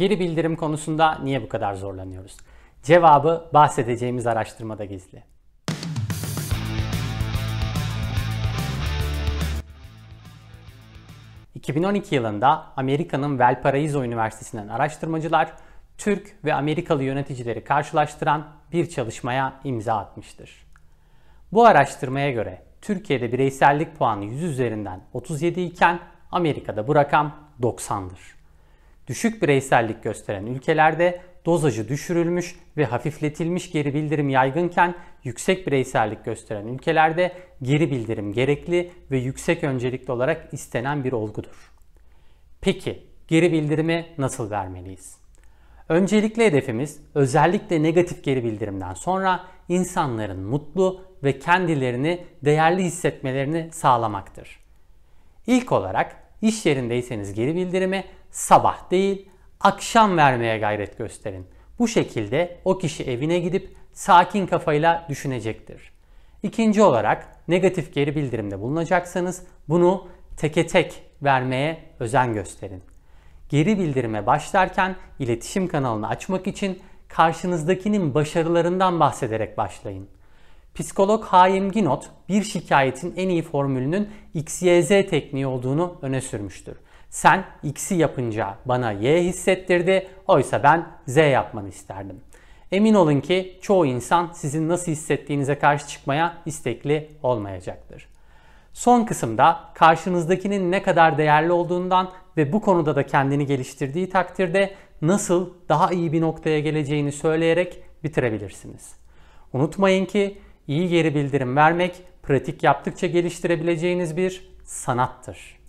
Geri bildirim konusunda niye bu kadar zorlanıyoruz? Cevabı bahsedeceğimiz araştırmada gizli. ...2012 yılında Amerika'nın Valparaiso Üniversitesi'nden araştırmacılar... ...Türk ve Amerikalı yöneticileri karşılaştıran bir çalışmaya imza atmıştır. Bu araştırmaya göre Türkiye'de bireysellik puanı 100 üzerinden 37 iken... ...Amerika'da bu rakam 90'dır düşük bireysellik gösteren ülkelerde dozajı düşürülmüş ve hafifletilmiş geri bildirim yaygınken yüksek bireysellik gösteren ülkelerde geri bildirim gerekli ve yüksek öncelikli olarak istenen bir olgudur. Peki geri bildirimi nasıl vermeliyiz? Öncelikle hedefimiz özellikle negatif geri bildirimden sonra insanların mutlu ve kendilerini değerli hissetmelerini sağlamaktır. İlk olarak iş yerindeyseniz geri bildirimi sabah değil akşam vermeye gayret gösterin. Bu şekilde o kişi evine gidip sakin kafayla düşünecektir. İkinci olarak negatif geri bildirimde bulunacaksanız bunu teke tek vermeye özen gösterin. Geri bildirime başlarken iletişim kanalını açmak için karşınızdakinin başarılarından bahsederek başlayın. Psikolog Haim Ginot bir şikayetin en iyi formülünün XYZ tekniği olduğunu öne sürmüştür. Sen X'i yapınca bana Y hissettirdi. Oysa ben Z yapmanı isterdim. Emin olun ki çoğu insan sizin nasıl hissettiğinize karşı çıkmaya istekli olmayacaktır. Son kısımda karşınızdakinin ne kadar değerli olduğundan ve bu konuda da kendini geliştirdiği takdirde nasıl daha iyi bir noktaya geleceğini söyleyerek bitirebilirsiniz. Unutmayın ki iyi geri bildirim vermek pratik yaptıkça geliştirebileceğiniz bir sanattır.